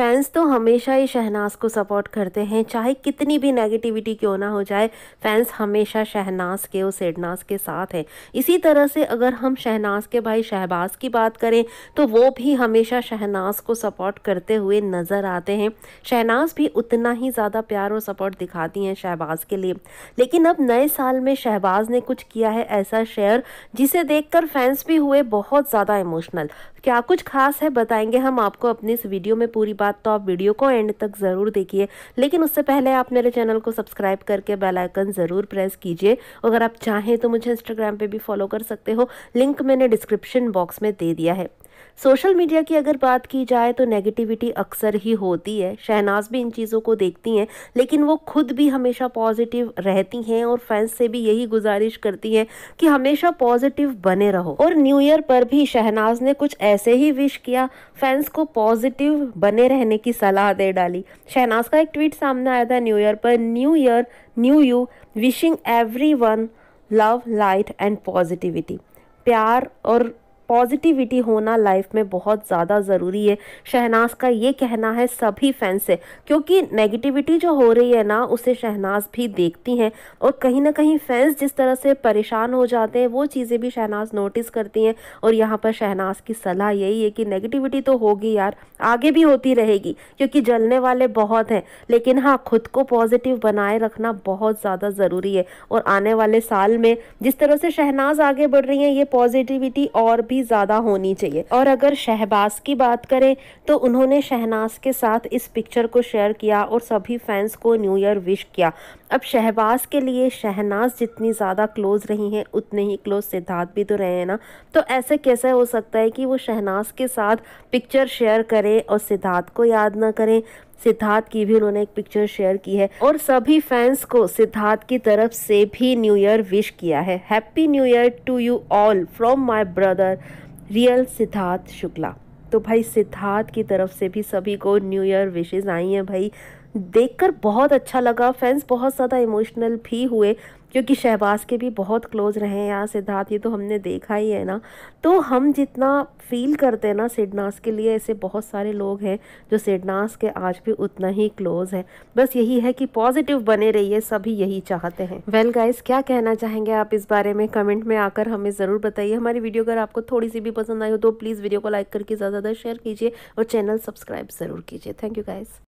fans तो हमेशा ही शहनाज को सपोर्ट करते हैं चाहे कितनी भी नेगेटिविटी क्यों ना हो जाए फैंस हमेशा शहनाज के और सेडनाज के साथ हैं इसी तरह से अगर हम शहनाज के भाई शहबाज की बात करें तो वो भी हमेशा शहनाज को सपोर्ट करते हुए नज़र आते हैं शहनाज भी उतना ही ज़्यादा प्यार और सपोर्ट दिखाती हैं शहबाज के लिए लेकिन अब नए साल में शहबाज ने कुछ किया है ऐसा शेयर जिसे देख फैंस भी हुए बहुत ज़्यादा इमोशनल क्या कुछ खास है बताएंगे हम आपको अपनी इस वीडियो में पूरी बात तो आप वीडियो को एंड तक ज़रूर देखिए लेकिन उससे पहले आप मेरे चैनल को सब्सक्राइब करके बेल आइकन ज़रूर प्रेस कीजिए अगर आप चाहें तो मुझे इंस्टाग्राम पे भी फॉलो कर सकते हो लिंक मैंने डिस्क्रिप्शन बॉक्स में दे दिया है सोशल मीडिया की अगर बात की जाए तो नेगेटिविटी अक्सर ही होती है शहनाज भी इन चीज़ों को देखती हैं लेकिन वो खुद भी हमेशा पॉजिटिव रहती हैं और फैंस से भी यही गुजारिश करती हैं कि हमेशा पॉजिटिव बने रहो और न्यू ईयर पर भी शहनाज ने कुछ ऐसे ही विश किया फैंस को पॉजिटिव बने रहने की सलाह दे डाली शहनाज का एक ट्वीट सामने आया था न्यू ईयर पर new year new you wishing everyone love light and positivity प्यार और पॉजिटिविटी होना लाइफ में बहुत ज़्यादा ज़रूरी है शहनाज का ये कहना है सभी फैंस से क्योंकि नेगेटिविटी जो हो रही है ना उसे शहनाज भी देखती हैं और कहीं ना कहीं फैंस जिस तरह से परेशान हो जाते हैं वो चीज़ें भी शहनाज नोटिस करती हैं और यहाँ पर शहनाज की सलाह यही है कि नेगेटिविटी तो होगी यार आगे भी होती रहेगी क्योंकि जलने वाले बहुत हैं लेकिन हाँ खुद को पॉजिटिव बनाए रखना बहुत ज़्यादा ज़रूरी है और आने वाले साल में जिस तरह से शहनाज आगे बढ़ रही हैं ये पॉजिटिविटी और भी भी ज़्यादा होनी चाहिए और अगर शहबाज की बात करें तो उन्होंने शहनाज के साथ इस पिक्चर को शेयर किया और सभी फैंस को न्यू ईयर विश किया अब शहबाज के लिए शहनाज जितनी ज़्यादा क्लोज़ रही हैं उतने ही क्लोज सिद्धार्थ भी तो रहे हैं ना तो ऐसे कैसे हो सकता है कि वो शहनाज के साथ पिक्चर शेयर करें और सिद्धार्थ को याद ना करें सिद्धार्थ की भी उन्होंने एक पिक्चर शेयर की है और सभी फैंस को सिद्धार्थ की तरफ से भी न्यू ईयर विश किया है happy new year to you all from my brother real Siddharth Shukla तो भाई सिद्धार्थ की तरफ से भी सभी को न्यू ईयर विशेज़ आई हैं भाई देखकर बहुत अच्छा लगा फैंस बहुत ज़्यादा इमोशनल भी हुए क्योंकि शहबाज के भी बहुत क्लोज रहे हैं यहाँ सिद्धार्थ ये तो हमने देखा ही है ना तो हम जितना फील करते हैं ना सिडनास के लिए ऐसे बहुत सारे लोग हैं जो सिडनास के आज भी उतना ही क्लोज है बस यही है कि पॉजिटिव बने रहिए सभी यही चाहते हैं वेल well गाइस क्या कहना चाहेंगे आप इस बारे में कमेंट में आकर हमें ज़रूर बताइए हमारी वीडियो अगर आपको थोड़ी सी भी पसंद आई हो तो प्लीज़ वीडियो को लाइक करके ज़्यादा ज़्यादा शेयर कीजिए और चैनल सब्सक्राइब ज़रूर कीजिए थैंक यू गाइज़